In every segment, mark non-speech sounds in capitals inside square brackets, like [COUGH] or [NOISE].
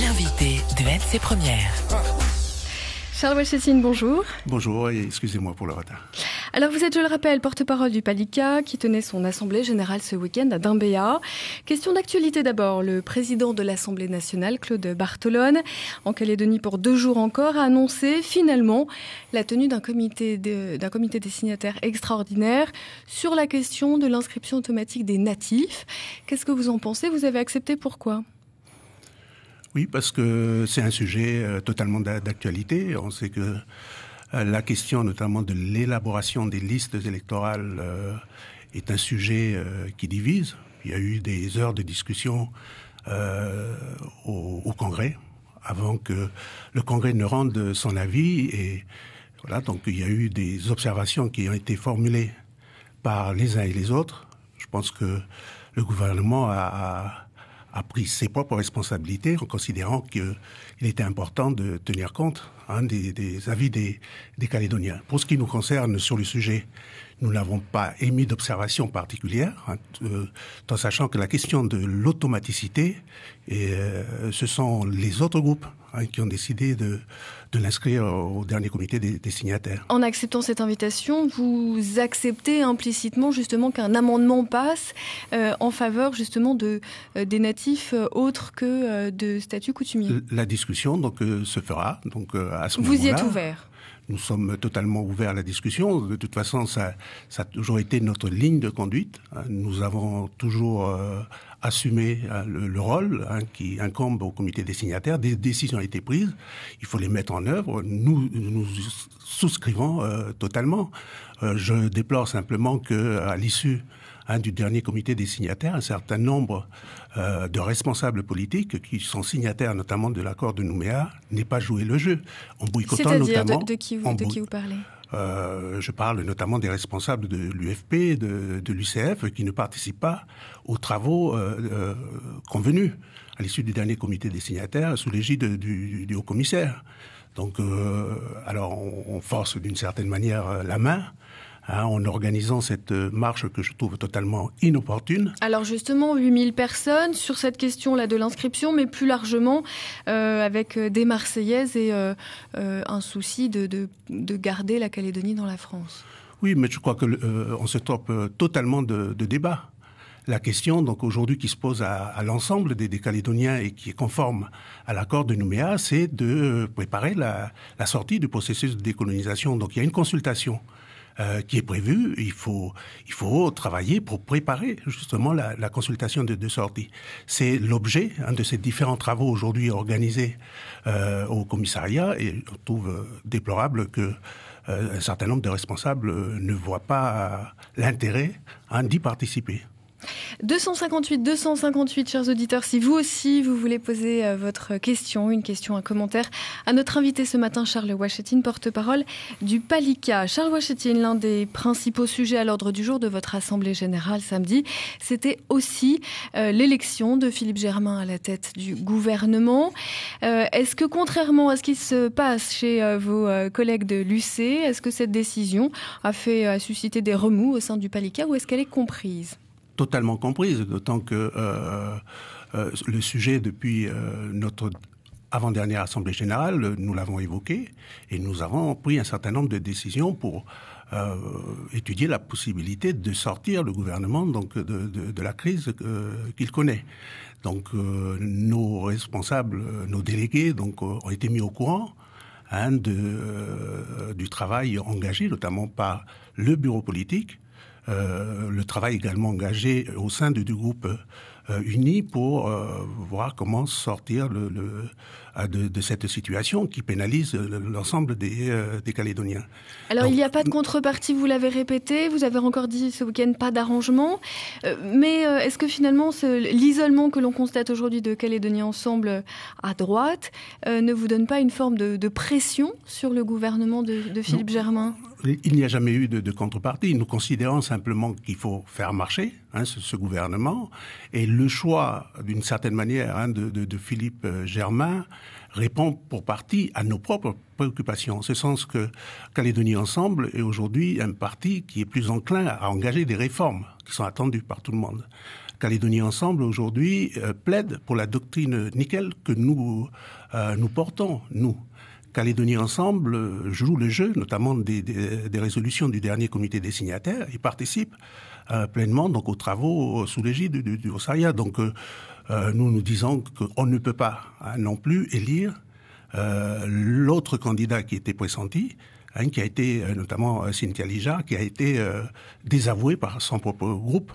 L'invité de ses Première. Charles Wachessine, bonjour. Bonjour et excusez-moi pour le retard. Alors vous êtes, je le rappelle, porte-parole du Palika, qui tenait son assemblée générale ce week-end à Dimbéa. Question d'actualité d'abord. Le président de l'Assemblée nationale, Claude Bartolone, en Calédonie pour deux jours encore, a annoncé finalement la tenue d'un comité, d'un comité des signataires extraordinaire sur la question de l'inscription automatique des natifs. Qu'est-ce que vous en pensez Vous avez accepté pourquoi oui, parce que c'est un sujet euh, totalement d'actualité. On sait que euh, la question notamment de l'élaboration des listes électorales euh, est un sujet qui divise. Il y a eu des heures de discussion au, Congrès avant que le Congrès ne rende son avis. Et voilà, donc il y a eu des observations qui ont été formulées par les uns et les autres. Je pense que le gouvernement a, a pris ses propres responsabilités en considérant qu'il était important de tenir compte Hein, des, avis des, des Calédoniens. Pour ce qui nous concerne sur le sujet, nous n'avons pas émis d'observation particulière, tout hein, en euh, sachant que la question de l'automaticité, et euh, ce sont les autres groupes hein, qui ont décidé de, de l'inscrire au dernier comité des, signataires. En acceptant cette invitation, vous acceptez implicitement justement qu'un amendement passe euh, en faveur justement de, des natifs autres que de statut coutumier. La discussion donc se fera donc euh, Vous y êtes ouvert nous sommes totalement ouverts à la discussion. De toute façon, ça, a toujours été notre ligne de conduite. Hein. Nous avons toujours euh, assumé hein, le, rôle hein, qui incombe au comité des signataires. Des décisions ont été prises, il faut les mettre en œuvre. Nous, nous souscrivons euh, totalement. je déplore simplement que, à l'issue du dernier comité des signataires, un certain nombre euh, de responsables politiques qui sont signataires notamment de l'accord de Nouméa n'aient pas joué le jeu. En boycottant notamment. De, de, qui vous, parlez euh, je parle notamment des responsables de l'UFP, de, l'UCF, qui ne participent pas aux travaux euh, convenus à l'issue du dernier comité des signataires sous l'égide du, haut-commissaire. Donc, alors, on force d'une certaine manière la main Hein, en organisant cette euh, marche que je trouve totalement inopportune. Alors justement, 8000 personnes sur cette question-là de l'inscription, mais plus largement euh, avec euh, des Marseillaises et un souci de, garder la Calédonie dans la France. Oui, mais je crois qu'on se trompe totalement de, débat. La question, donc aujourd'hui, qui se pose à, l'ensemble des, Calédoniens et qui est conforme à l'accord de Nouméa, c'est de préparer la, sortie du processus de décolonisation. Donc il y a une consultation euh, qui est prévu, il faut, il faut travailler pour préparer justement la, consultation de, de sortie. C'est l'objet de ces différents travaux aujourd'hui organisés euh, au commissariat et on trouve euh, déplorable que un certain nombre de responsables ne voient pas l'intérêt hein, d'y participer. 258 258, chers auditeurs, si vous aussi vous voulez poser euh, votre question, une question, un commentaire à notre invité ce matin, Charles Wachetin, porte-parole du Palika. Charles Wachetin, l'un des principaux sujets à l'ordre du jour de votre Assemblée générale samedi, c'était aussi euh, l'élection de Philippe Germain à la tête du gouvernement. Euh, est-ce que, contrairement à ce qui se passe chez vos collègues de l'UC, est-ce que cette décision a fait a suscité des remous au sein du Palika ou est-ce qu'elle est comprise totalement comprise, d'autant que euh, euh, le sujet depuis euh, notre avant-dernière Assemblée générale, nous l'avons évoqué et nous avons pris un certain nombre de décisions pour étudier la possibilité de sortir le gouvernement donc de, la crise qu'il connaît. Donc nos responsables, nos délégués donc ont été mis au courant hein, de, du travail engagé notamment par le bureau politique euh, le travail également engagé au sein du groupe euh, UNI pour euh, voir comment sortir le, de, cette situation qui pénalise l'ensemble des, des, Calédoniens. Alors il n'y a pas de contrepartie, vous l'avez répété, vous avez encore dit ce week-end pas d'arrangement, mais est-ce que finalement l'isolement que l'on constate aujourd'hui de Calédoniens ensemble à droite ne vous donne pas une forme de, pression sur le gouvernement de, Philippe Germain il n'y a jamais eu de, de, contrepartie. Nous considérons simplement qu'il faut faire marcher hein, ce, gouvernement. Et le choix, d'une certaine manière, hein, de, de, de, Philippe euh, Germain répond pour partie à nos propres préoccupations. En ce sens que Calédonie Ensemble est aujourd'hui un parti qui est plus enclin à engager des réformes qui sont attendues par tout le monde. Calédonie Ensemble aujourd'hui euh, plaide pour la doctrine nickel que nous, euh, nous portons, nous. Calédonie Ensemble joue le jeu, notamment des, résolutions du dernier comité des signataires, et participe euh, pleinement donc aux travaux euh, sous l'égide du, du, Donc euh, nous nous disons qu'on ne peut pas hein, non plus élire l'autre candidat qui était pressenti, hein, qui a été notamment Cynthia Lija, qui a été désavoué par son propre groupe.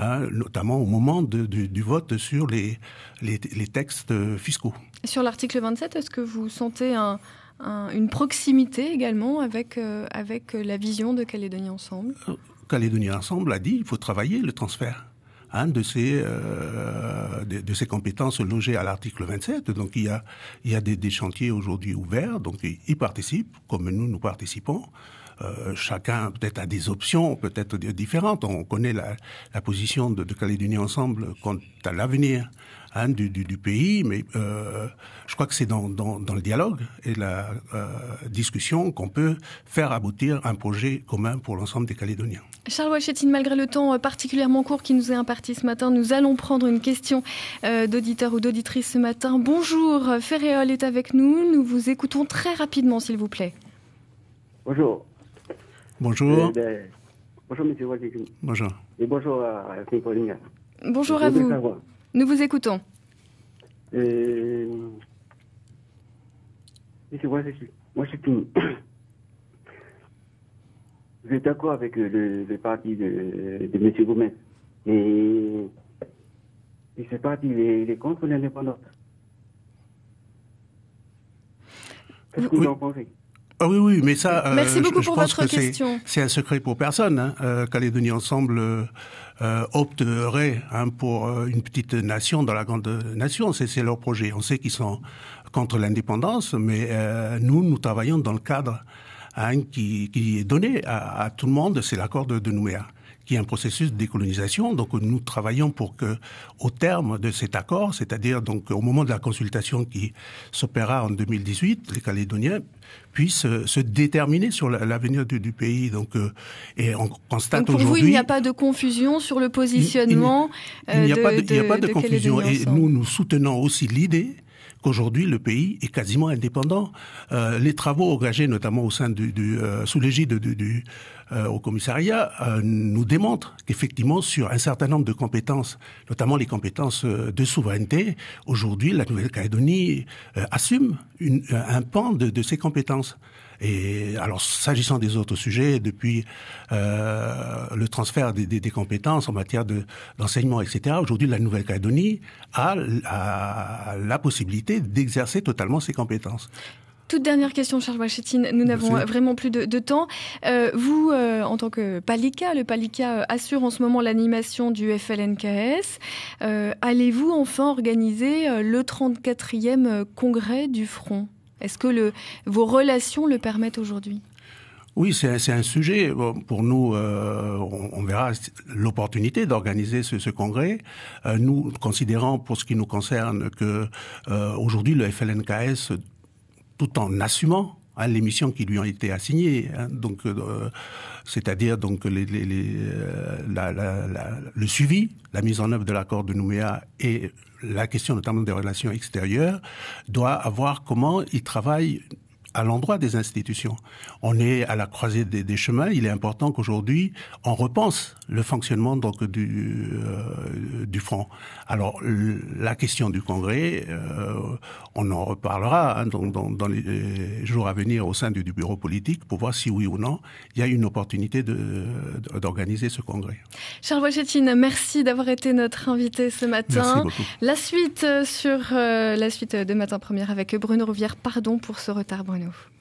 Hein, notamment au moment du, vote sur les, les, textes fiscaux. Sur l'article 27, est-ce que vous sentez une proximité également avec, euh, avec la vision de Calédonie Ensemble euh, Calédonie Ensemble a dit qu'il faut travailler le transfert. Hein, de, ces euh, de, compétences logées à l'article 27. Donc il y a, il des, des chantiers aujourd'hui ouverts, donc ils participent, comme nous, nous participons. Euh, chacun peut-être a des options, peut-être différentes. On connaît la, position de, Calédonie Ensemble quant à l'avenir hein, du, pays, mais euh, je crois que c'est dans, le dialogue et la euh, discussion qu'on peut faire aboutir un projet commun pour l'ensemble des Calédoniens. Charles Wachetine, malgré le temps particulièrement court qui nous est imparti ce matin, nous allons prendre une question d'auditeur ou d'auditrice ce matin. Bonjour, Ferréol est avec nous. Nous vous écoutons très rapidement, s'il vous plaît. Bonjour. Bonjour. Eh ben, bonjour, monsieur Wazizou. Bonjour. Et bonjour à Pauline. Bonjour à vous. Nous vous écoutons. Euh... Monsieur moi je suis. [COUGHS] Vous êtes d'accord avec le, parti de, M. monsieur Gomez. Et, ce parti, il est contre l'indépendance. Qu'est-ce que vous en pensez ah oui, oui, mais ça. Euh, je, pense C'est un secret pour personne. Hein. Calédonie euh, Ensemble euh, euh opterait hein, pour une petite nation dans la grande nation. C'est leur projet. On sait qu'ils sont contre l'indépendance, mais nous, nous travaillons dans le cadre hein, qui, est donné à, tout le monde. C'est l'accord de, de Nouméa qui est un processus de décolonisation. Donc nous travaillons pour que, au terme de cet accord, c'est-à-dire donc au moment de la consultation qui s'opérera en 2018, les Calédoniens puissent euh, se déterminer sur l'avenir du, pays. Donc, euh, et on constate aujourd'hui. Pour vous, il n'y a pas de confusion sur le positionnement. Euh, il n'y a, pas de, de confusion. Et nous, nous soutenons aussi l'idée Aujourd'hui, le pays est quasiment indépendant. Euh, les travaux engagés, notamment au sein du, euh, sous l'égide du, du euh, au commissariat, nous démontrent qu'effectivement, sur un certain nombre de compétences, notamment les compétences de souveraineté, aujourd'hui, la Nouvelle-Calédonie assume un pan de, de ses compétences. Et alors, s'agissant des autres sujets, depuis euh, le transfert des, compétences en matière d'enseignement, etc., aujourd'hui, la Nouvelle-Calédonie a, la possibilité d'exercer totalement ses compétences. Toute dernière question, Charles Wachetine. Nous n'avons vraiment plus de, temps. Euh, vous, euh, en tant que Palika, le Palika assure en ce moment l'animation du FLNKS. Euh, Allez-vous enfin organiser le 34e congrès du Front est-ce que vos relations le permettent aujourd'hui oui, c'est un sujet. pour nous, euh, on, verra l'opportunité d'organiser ce, congrès. Euh, nous considérons, pour ce qui nous concerne, que euh, aujourd'hui le FLNKS, tout en assumant à les missions qui lui ont été assignées. Hein. donc, euh, c'est-à-dire donc euh, le suivi, la mise en œuvre de l'accord de Nouméa et la question notamment des relations extérieures doit avoir comment il travaille à l'endroit des institutions. On est à la croisée des, chemins. Il est important qu'aujourd'hui, on repense le fonctionnement donc du, euh, du front. Alors la question du Congrès, euh, on en reparlera hein, dans, les jours à venir au sein du, bureau politique pour voir si oui ou non il y a une opportunité d'organiser ce Congrès. Charles Wachettine, merci d'avoir été notre invité ce matin. la suite euh, sur la suite de Matin Première avec Bruno Rivière. Pardon pour ce retard, Bruno. move.